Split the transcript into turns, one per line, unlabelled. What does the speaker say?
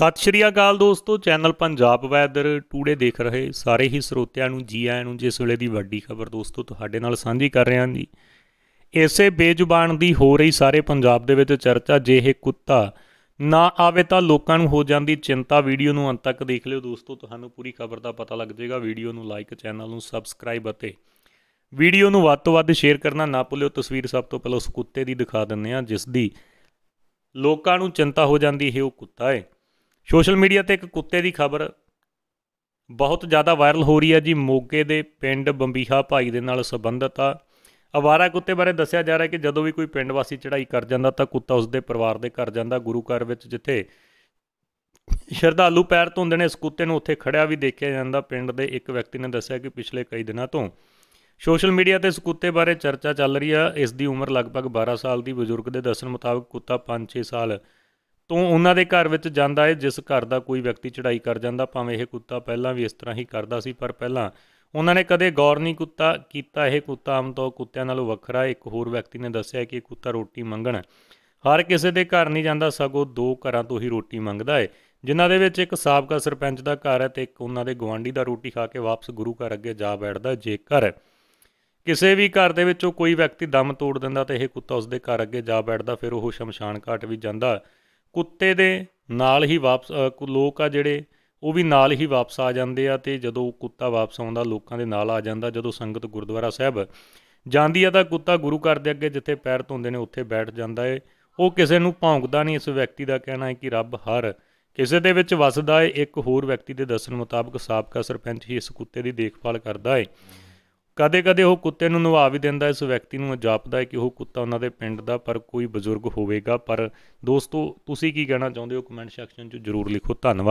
ਸਤਿ ਸ਼੍ਰੀ ਅਕਾਲ ਦੋਸਤੋ channel Punjab weather today ਦੇਖ ਰਹੇ ਸਾਰੇ ਹੀ ਸਰੋਤਿਆਂ ਨੂੰ ਜੀ ਆਇਆਂ ਨੂੰ ਜਿਸ ਵੇਲੇ ਦੀ ਵੱਡੀ ਖਬਰ ਦੋਸਤੋ ਤੁਹਾਡੇ ਨਾਲ ਸਾਂਝੀ ਕਰ ਰਹੇ ਹਾਂ ਜੀ ਇਸੇ ਬੇਜ਼ੁਬਾਨ ਦੀ ਹੋ ਰਹੀ ਸਾਰੇ ਪੰਜਾਬ ਦੇ ਵਿੱਚ ਚਰਚਾ ਜੇ ਇਹ ਕੁੱਤਾ ਨਾ ਆਵੇ ਤਾਂ ਲੋਕਾਂ ਨੂੰ ਹੋ ਜਾਂਦੀ ਚਿੰਤਾ ਵੀਡੀਓ ਨੂੰ ਅੰਤ ਤੱਕ ਦੇਖ ਲਿਓ ਦੋਸਤੋ ਤੁਹਾਨੂੰ ਪੂਰੀ ਖਬਰ ਦਾ ਪਤਾ ਲੱਗ ਜਾਏਗਾ ਵੀਡੀਓ ਨੂੰ ਲਾਈਕ ਚੈਨਲ ਨੂੰ ਸਬਸਕ੍ਰਾਈਬ ਅਤੇ ਵੀਡੀਓ ਨੂੰ ਵੱਧ ਤੋਂ ਵੱਧ ਸ਼ੇਅਰ ਕਰਨਾ ਨਾ ਭੁੱਲਿਓ ਤਸਵੀਰ ਸਭ ਤੋਂ ਪਹਿਲਾਂ ਉਸ ਕੁੱਤੇ ਦੀ ਦਿਖਾ ਦਿੰਨੇ ਆ ਜਿਸ ਦੀ ਲੋਕਾਂ ਨੂੰ ਚਿੰਤਾ ਹੋ ਜਾਂਦੀ ਹੈ ਉਹ ਕੁੱਤਾ ਹੈ ਸੋਸ਼ਲ ਮੀਡੀਆ ਤੇ ਇੱਕ ਕੁੱਤੇ ਦੀ ਖਬਰ ਬਹੁਤ ਜ਼ਿਆਦਾ ਵਾਇਰਲ ਹੋ ਰਹੀ ਹੈ ਜੀ ਮੋਗੇ ਦੇ ਪਿੰਡ ਬੰਬੀਹਾ ਭਾਈ ਦੇ ਨਾਲ ਸੰਬੰਧਤ ਆ ਅਵਾਰਾ ਕੁੱਤੇ ਬਾਰੇ ਦੱਸਿਆ ਜਾ ਰਿਹਾ ਕਿ ਜਦੋਂ ਵੀ ਕੋਈ ਪਿੰਡ ਵਾਸੀ ਚੜਾਈ ਕਰ ਜਾਂਦਾ ਤਾਂ ਕੁੱਤਾ ਉਸ ਦੇ ਪਰਿਵਾਰ ਦੇ ਘਰ ਜਾਂਦਾ ਗੁਰੂ ਘਰ ਵਿੱਚ ਜਿੱਥੇ ਸ਼ਰਧਾਲੂ ਪੈਰ ਧੋਂਦੇ ਨੇ ਇਸ ਕੁੱਤੇ ਨੂੰ ਉੱਥੇ ਖੜਿਆ ਵੀ ਦੇਖਿਆ ਜਾਂਦਾ ਪਿੰਡ ਦੇ ਇੱਕ ਵਿਅਕਤੀ ਨੇ ਦੱਸਿਆ ਕਿ ਪਿਛਲੇ ਕਈ ਦਿਨਾਂ ਤੋਂ ਸੋਸ਼ਲ ਮੀਡੀਆ ਤੇ ਇਸ ਕੁੱਤੇ ਬਾਰੇ ਚਰਚਾ ਚੱਲ ਰਹੀ ਆ ਇਸ ਦੀ ਉਮਰ ਲਗਭਗ 12 ਸਾਲ ਦੀ ਬਜ਼ੁਰਗ ਦੇ ਦੱਸਣ ਮੁਤਾਬਕ ਕੁੱਤਾ 5-6 ਸਾਲ ਤੋਂ ਉਹਨਾਂ ਦੇ ਘਰ ਵਿੱਚ ਜਾਂਦਾ ਹੈ ਜਿਸ ਘਰ ਦਾ ਕੋਈ ਵਿਅਕਤੀ ਚੜਾਈ ਕਰ ਜਾਂਦਾ ਭਾਵੇਂ ਇਹ ਕੁੱਤਾ ਪਹਿਲਾਂ ਵੀ ਇਸ ਤਰ੍ਹਾਂ ਹੀ ਕਰਦਾ ਸੀ ਪਰ ਪਹਿਲਾਂ ਉਹਨਾਂ ਨੇ ਕਦੇ ਗੌਰ ਨਹੀਂ ਕੁੱਤਾ ਕੀਤਾ ਇਹ ਕੁੱਤਾ ਆਮ ਤੌਰ ਕੁੱਤਿਆਂ ਨਾਲੋਂ ਵੱਖਰਾ ਇੱਕ ਹੋਰ ਵਿਅਕਤੀ ਨੇ ਦੱਸਿਆ ਕਿ ਇਹ ਕੁੱਤਾ ਰੋਟੀ ਮੰਗਣ ਹਰ ਕਿਸੇ ਦੇ ਘਰ ਨਹੀਂ ਜਾਂਦਾ ਸਗੋਂ ਦੋ ਘਰਾਂ ਤੋਂ ਹੀ ਰੋਟੀ ਮੰਗਦਾ ਹੈ ਜਿਨ੍ਹਾਂ ਦੇ ਵਿੱਚ ਇੱਕ ਸਾਬਕਾ ਸਰਪੰਚ ਦਾ ਘਰ ਹੈ ਤੇ ਇੱਕ ਉਹਨਾਂ ਦੇ ਗਵਾਂਢੀ ਦਾ ਰੋਟੀ ਖਾ ਕੇ ਵਾਪਸ ਗੁਰੂ ਘਰ ਅੱਗੇ ਜਾ ਬੈਠਦਾ ਜੇਕਰ ਕਿਸੇ ਵੀ ਘਰ ਦੇ ਵਿੱਚੋਂ ਕੋਈ ਵਿਅਕਤੀ ਦਮ ਤੋੜ ਦਿੰਦਾ ਤੇ ਇਹ ਕੁੱਤਾ ਉਸ ਦੇ ਘਰ ਅੱਗੇ ਜਾ ਬੈਠਦਾ ਫਿਰ ਉਹ ਸ਼ਮਸ਼ਾਨ ਘਾਟ ਵੀ ਜਾਂਦਾ ਕੁੱਤੇ ਦੇ ਨਾਲ ਹੀ ਵਾਪਸ ਲੋਕ ਆ ਜਿਹੜੇ ਉਹ ਵੀ ਨਾਲ ਹੀ ਵਾਪਸ ਆ ਜਾਂਦੇ ਆ ਤੇ ਜਦੋਂ ਕੁੱਤਾ ਵਾਪਸ ਆਉਂਦਾ ਲੋਕਾਂ ਦੇ ਨਾਲ ਆ ਜਾਂਦਾ ਜਦੋਂ ਸੰਗਤ ਗੁਰਦੁਆਰਾ ਸਾਹਿਬ ਜਾਂਦੀ ਆ ਤਾਂ ਕੁੱਤਾ ਗੁਰੂ ਘਰ ਦੇ ਅੱਗੇ ਜਿੱਥੇ ਪੈਰ ਧੋਂਦੇ ਨੇ ਉੱਥੇ ਬੈਠ ਜਾਂਦਾ ਏ ਉਹ ਕਿਸੇ ਨੂੰ ਭੌਂਕਦਾ ਨਹੀਂ ਇਸ ਵਿਅਕਤੀ ਦਾ ਕਹਿਣਾ ਹੈ ਕਿ ਰੱਬ ਹਰ ਕਿਸੇ ਦੇ ਵਿੱਚ ਵਸਦਾ ਏ ਇੱਕ ਹੋਰ ਵਿਅਕਤੀ ਦੇ ਦੱਸਣ ਮੁਤਾਬਕ ਸਾਬਕਾ ਸਰਪੰਚ ਹੀ ਇਸ ਕੁੱਤੇ ਦੀ ਦੇਖਭਾਲ ਕਰਦਾ ਏ ਕਦੇ-ਕਦੇ ਉਹ ਕੁੱਤੇ ਨੂੰ ਨਵਾ ਵੀ ਦਿੰਦਾ ਇਸ ਵਿਅਕਤੀ ਨੂੰ ਜਾਪਦਾ ਹੈ ਕਿ ਉਹ ਕੁੱਤਾ ਉਹਨਾਂ ਦੇ ਪਿੰਡ ਦਾ ਪਰ ਕੋਈ ਬਜ਼ੁਰਗ ਹੋਵੇਗਾ ਪਰ ਦੋਸਤੋ ਤੁਸੀਂ ਕੀ ਕਹਿਣਾ ਚਾਹੁੰਦੇ ਹੋ ਕਮੈਂਟ ਸੈਕਸ਼ਨ 'ਚ ਜ਼ਰੂਰ ਲਿਖੋ ਧੰਨਵਾਦ